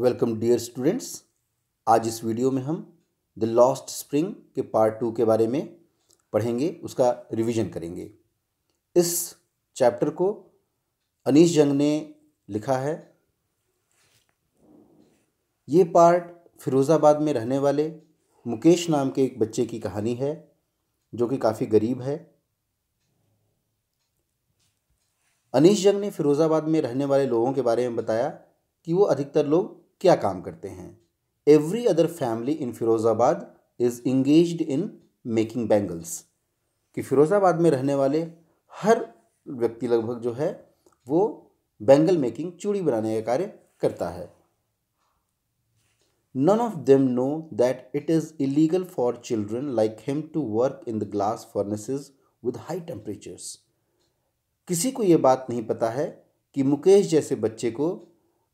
Welcome dear students आज इस video में हम द लॉस्ट स्प्रिंग के पार्ट टू के बारे में पढ़ेंगे उसका रिवीजन करेंगे इस चैप्टर को अनीस जंग ने लिखा है ये पार्ट फिरोज़ाबाद में रहने वाले मुकेश नाम के एक बच्चे की कहानी है जो कि काफ़ी गरीब है अनीस जंग ने फिरोज़ाबाद में रहने वाले लोगों के बारे में बताया कि वो अधिकतर लोग क्या काम करते हैं every other family in Firozabad is engage in making bangles कि फिरोज़ाबाद में रहने वाले हर व्यक्ति लगभग जो है वो बैंगल मेकिंग चूड़ी बनाने का कार्य करता है none of them know that it is illegal for children like him to work in the glass furnaces with high temperatures किसी को ये बात नहीं पता है कि मुकेश जैसे बच्चे को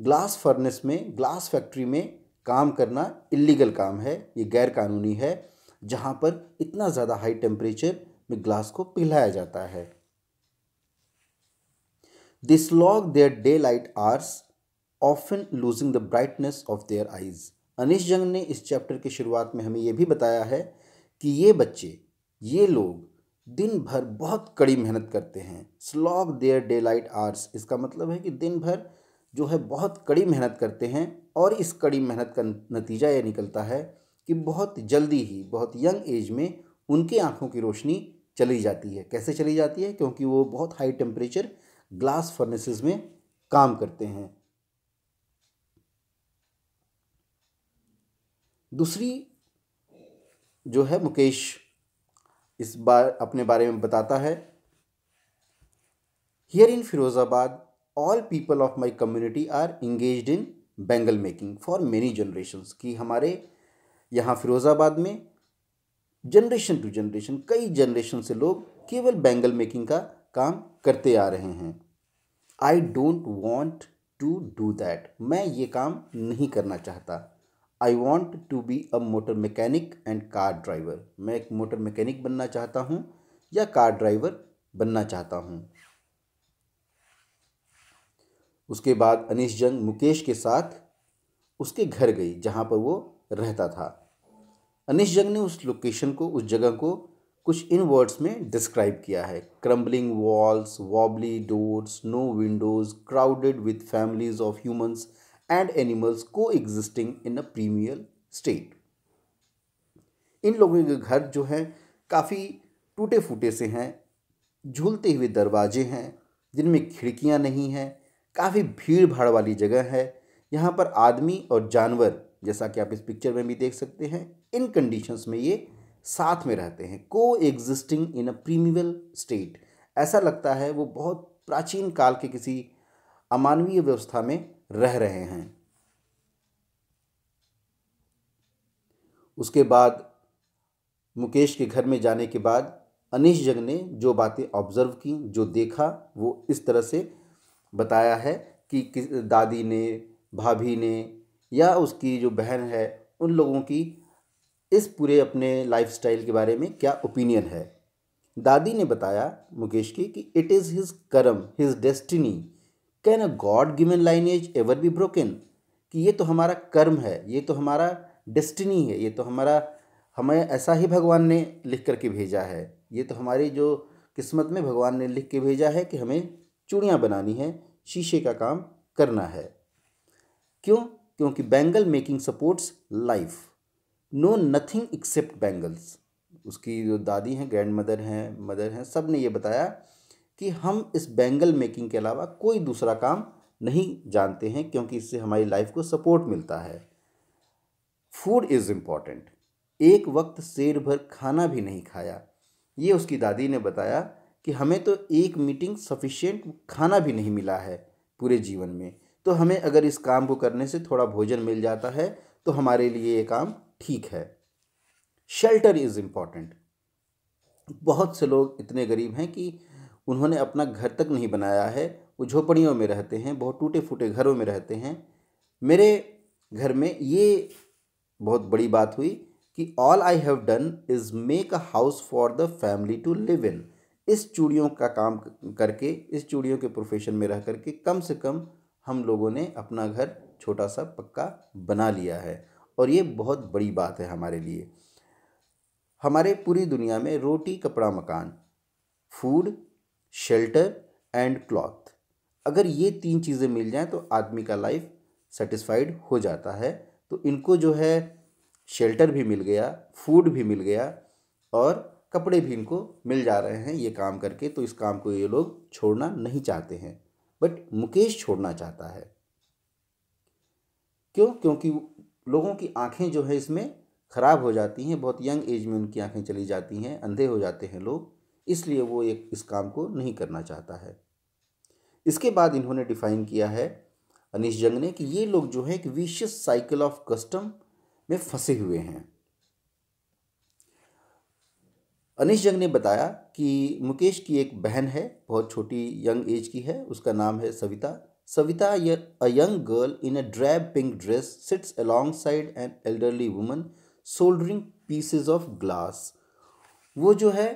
ग्लास फर्नेस में ग्लास फैक्ट्री में काम करना इलीगल काम है ये गैर कानूनी है जहाँ पर इतना ज़्यादा हाई टेम्परेचर में ग्लास को पिघलाया जाता है this log their daylight hours often losing the brightness of their eyes Anees Jung ने इस चैप्टर की शुरुआत में हमें ये भी बताया है कि ये बच्चे ये लोग दिन भर बहुत कड़ी मेहनत करते हैं slog their daylight hours इसका मतलब है कि दिन भर जो है बहुत कड़ी मेहनत करते हैं और इस कड़ी मेहनत का नतीजा ये निकलता है कि बहुत जल्दी ही बहुत यंग एज में उनकी आँखों की रोशनी चली जाती है कैसे चली जाती है क्योंकि वो बहुत हाई टेम्परेचर ग्लास फर्नेसेस में काम करते हैं दूसरी जो है मुकेश इस बार अपने बारे में बताता है here in Firozabad all people of my community are engage in bangle making for many generations कि हमारे यहाँ फिरोज़ाबाद में जनरेशन टू जनरेशन कई जनरेशन से लोग केवल बैंगल मेकिंग का काम करते आ रहे हैं I don't want to do that मैं ये काम नहीं करना चाहता I want to be a motor mechanic and car driver मैं एक मोटर मैकेनिक बनना चाहता हूँ या कार ड्राइवर बनना चाहता हूँ उसके बाद अनिश जंग मुकेश के साथ उसके घर गई जहाँ पर वो रहता था अनिश जंग ने उस लोकेशन को उस जगह को कुछ इन वर्ड्स में डिस्क्राइब किया है crumbling walls wobbly doors no windows crowded with families of humans and animals coexisting in a premier state इन लोगों के घर जो हैं काफ़ी टूटे फूटे से हैं झूलते हुए दरवाजे हैं जिनमें खिड़कियां नहीं हैं काफ़ी भीड़ भाड़ वाली जगह है यहाँ पर आदमी और जानवर जैसा कि आप इस पिक्चर में भी देख सकते हैं इन कंडीशंस में ये साथ में रहते हैं को एग्जिस्टिंग इन अ प्रीमिवल स्टेट ऐसा लगता है वो बहुत प्राचीन काल के किसी अमानवीय व्यवस्था में रह रहे हैं उसके बाद मुकेश के घर में जाने के बाद अनिश जग ने जो बातें ऑब्जर्व की जो देखा वो इस तरह से बताया है कि दादी ने भाभी ने या उसकी जो बहन है उन लोगों की इस पूरे अपने लाइफस्टाइल के बारे में क्या ओपिनियन है दादी ने बताया मुकेश की कि it is his karma his destiny can a god given lineage ever be broken कि ये तो हमारा कर्म है ये तो हमारा डेस्टिनी है ये तो हमारा हमें ऐसा ही भगवान ने लिख करके भेजा है ये तो हमारी जो किस्मत में भगवान ने लिख के भेजा है कि हमें चूड़ियाँ बनानी है शीशे का काम करना है क्यों क्योंकि bangle making supports life no nothing except bangles उसकी जो दादी हैं ग्रैंड मदर हैं मदर हैं सब ने ये बताया कि हम इस बैंगल मेकिंग के अलावा कोई दूसरा काम नहीं जानते हैं क्योंकि इससे हमारी लाइफ को सपोर्ट मिलता है फूड इज़ इम्पॉर्टेंट एक वक्त शेर भर खाना भी नहीं खाया ये उसकी दादी ने बताया कि हमें तो एक मीटिंग सफिशियंट खाना भी नहीं मिला है पूरे जीवन में तो हमें अगर इस काम को करने से थोड़ा भोजन मिल जाता है तो हमारे लिए ये काम ठीक है शेल्टर इज़ इम्पॉर्टेंट बहुत से लोग इतने गरीब हैं कि उन्होंने अपना घर तक नहीं बनाया है वो झोपड़ियों में रहते हैं बहुत टूटे फूटे घरों में रहते हैं मेरे घर में ये बहुत बड़ी बात हुई कि all I have done is make a house for the family to live in इस चूड़ियों का काम करके इस चूड़ियों के प्रोफेशन में रह करके कम से कम हम लोगों ने अपना घर छोटा सा पक्का बना लिया है और ये बहुत बड़ी बात है हमारे लिए हमारे पूरी दुनिया में रोटी कपड़ा मकान फूड शेल्टर एंड क्लॉथ अगर ये तीन चीज़ें मिल जाएं तो आदमी का लाइफ सेटिस्फाइड हो जाता है तो इनको जो है शेल्टर भी मिल गया फूड भी मिल गया और कपड़े भी इनको मिल जा रहे हैं ये काम करके तो इस काम को ये लोग छोड़ना नहीं चाहते हैं बट मुकेश छोड़ना चाहता है क्यों क्योंकि लोगों की आंखें जो है इसमें ख़राब हो जाती हैं बहुत यंग एज में उनकी आंखें चली जाती हैं अंधे हो जाते हैं लोग इसलिए वो एक इस काम को नहीं करना चाहता है इसके बाद इन्होंने डिफाइन किया है अनिश जंग ने कि ये लोग जो है एक विशियस साइकिल ऑफ कस्टम में फंसे हुए हैं अनिश जंग ने बताया कि मुकेश की एक बहन है बहुत छोटी यंग एज की है उसका नाम है Savita Savita a young girl in a drab pink dress sits alongside an elderly woman soldering pieces of glass वो जो है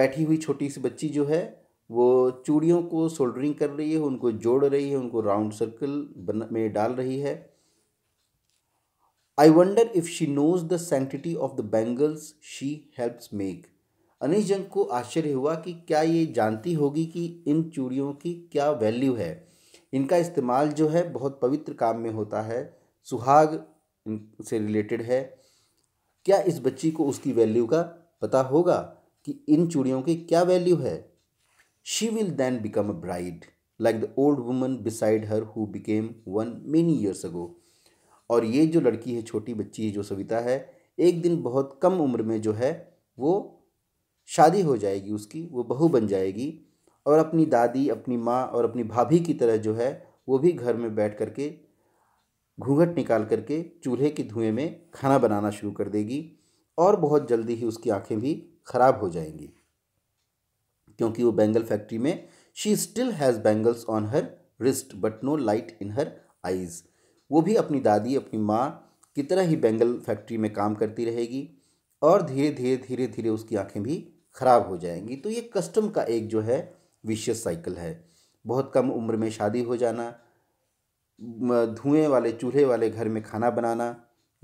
बैठी हुई छोटी सी बच्ची जो है वो चूड़ियों को सोल्डरिंग कर रही है उनको जोड़ रही है उनको राउंड सर्कल में डाल रही है I wonder if she knows the sanctity of the bangles she helps make अनिशंग को आश्चर्य हुआ कि क्या ये जानती होगी कि इन चूड़ियों की क्या वैल्यू है इनका इस्तेमाल जो है बहुत पवित्र काम में होता है सुहाग से रिलेटेड है क्या इस बच्ची को उसकी वैल्यू का पता होगा कि इन चूड़ियों की क्या वैल्यू है she will then become a bride like the old woman beside her who became one many years ago और ये जो लड़की है छोटी बच्ची है जो सविता है एक दिन बहुत कम उम्र में जो है वो शादी हो जाएगी उसकी वो बहू बन जाएगी और अपनी दादी अपनी माँ और अपनी भाभी की तरह जो है वो भी घर में बैठ करके घूंघट निकाल करके चूल्हे के धुएं में खाना बनाना शुरू कर देगी और बहुत जल्दी ही उसकी आंखें भी खराब हो जाएंगी क्योंकि वो बैंगल फैक्ट्री में she still has bangles on her wrist but no light in her eyes वो भी अपनी दादी अपनी माँ की तरह ही बैंगल फैक्ट्री में काम करती रहेगी और धीरे धीरे धीरे धीरे उसकी आंखें भी ख़राब हो जाएंगी तो ये कस्टम का एक जो है विशेष साइकिल है बहुत कम उम्र में शादी हो जाना धुएं वाले चूल्हे वाले घर में खाना बनाना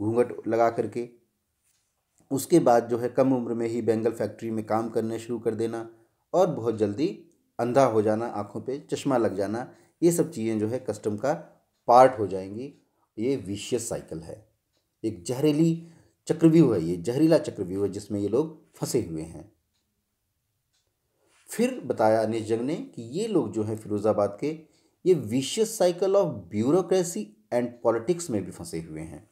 घूंघट लगा करके उसके बाद जो है कम उम्र में ही बेंगल फैक्ट्री में काम करने शुरू कर देना और बहुत जल्दी अंधा हो जाना आँखों पे चश्मा लग जाना ये सब चीज़ें जो है कस्टम का पार्ट हो जाएंगी ये विशियस साइकिल है एक जहरीली चक्रव्यूह है ये जहरीला चक्रव्यूह है जिसमें ये लोग फंसे हुए हैं फिर बताया अनिश जंग ने कि ये लोग जो हैं फिरोज़ाबाद के ये vicious cycle of bureaucracy and politics में भी फंसे हुए हैं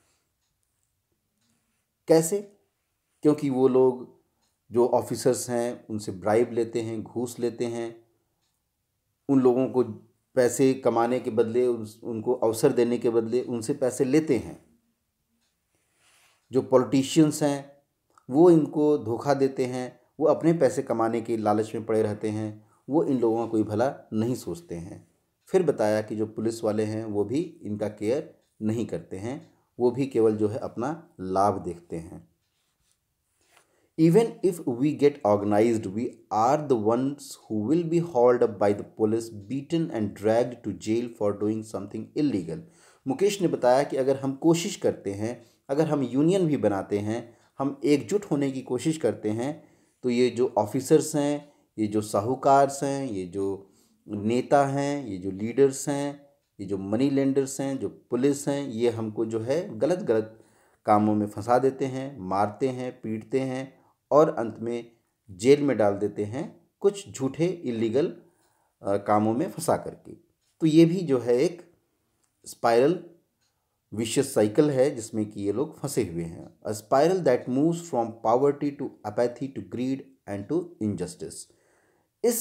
कैसे क्योंकि वो लोग जो ऑफिसर्स हैं उनसे ब्राइब लेते हैं घूस लेते हैं उन लोगों को पैसे कमाने के बदले उनको अवसर देने के बदले उनसे पैसे लेते हैं जो पॉलिटिशियंस हैं वो इनको धोखा देते हैं वो अपने पैसे कमाने के लालच में पड़े रहते हैं वो इन लोगों का कोई भला नहीं सोचते हैं फिर बताया कि जो पुलिस वाले हैं वो भी इनका केयर नहीं करते हैं वो भी केवल जो है अपना लाभ देखते हैं even if we get organise we are the ones who will be hauled up by the police beaten and drag to jail for doing something illegal Mukesh ने बताया कि अगर हम कोशिश करते हैं अगर हम यूनियन भी बनाते हैं हम एकजुट होने की कोशिश करते हैं तो ये जो ऑफिसर्स हैं ये जो साहूकार्स हैं ये जो नेता हैं ये जो लीडर्स हैं ये जो मनी लेंडर्स हैं जो पुलिस हैं ये हमको जो है गलत गलत कामों में फंसा देते हैं मारते हैं पीटते हैं और अंत में जेल में डाल देते हैं कुछ झूठे इलीगल कामों में फंसा करके तो ये भी जो है एक स्पायरल विशेष साइकिल है जिसमें कि ये लोग फंसे हुए हैं a spiral that moves from poverty to apathy to greed and to injustice इस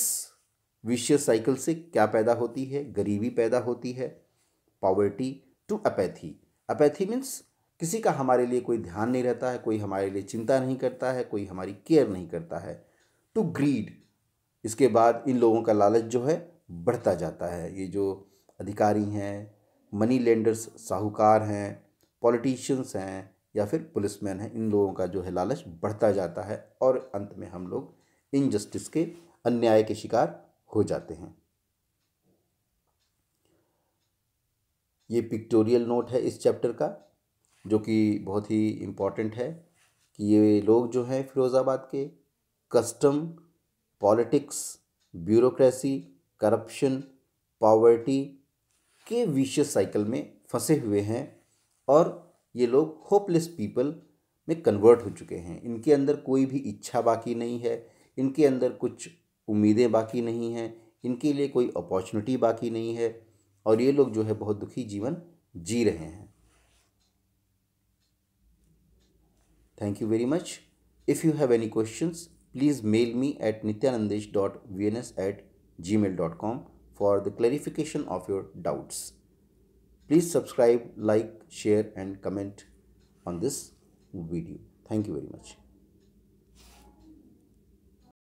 विशेष साइकिल से क्या पैदा होती है गरीबी पैदा होती है poverty to apathy apathy means किसी का हमारे लिए कोई ध्यान नहीं रहता है कोई हमारे लिए चिंता नहीं करता है कोई हमारी केयर नहीं करता है टू ग्रीड इसके बाद इन लोगों का लालच जो है बढ़ता जाता है ये जो अधिकारी हैं मनी लेंडर्स साहूकार हैं पॉलिटिशियंस हैं या फिर पुलिसमैन हैं इन लोगों का जो है लालच बढ़ता जाता है और अंत में हम लोग इनजस्टिस के अन्याय के शिकार हो जाते हैं ये पिक्टोरियल नोट है इस चैप्टर का जो कि बहुत ही इम्पॉर्टेंट है कि ये लोग जो हैं फिरोज़ाबाद के custom politics bureaucracy corruption poverty के विश्व साइकिल में फंसे हुए हैं और ये लोग होपलेस पीपल में कन्वर्ट हो चुके हैं इनके अंदर कोई भी इच्छा बाकी नहीं है इनके अंदर कुछ उम्मीदें बाकी नहीं हैं इनके लिए कोई अपॉर्चुनिटी बाकी नहीं है और ये लोग जो है बहुत दुखी जीवन जी रहे हैं thank you you very much if have any questions please mail me at Nityanandesh dot V N S at Gmail dot com for the clarification of your doubts. Please subscribe, like, share and comment on this video. Thank you very much.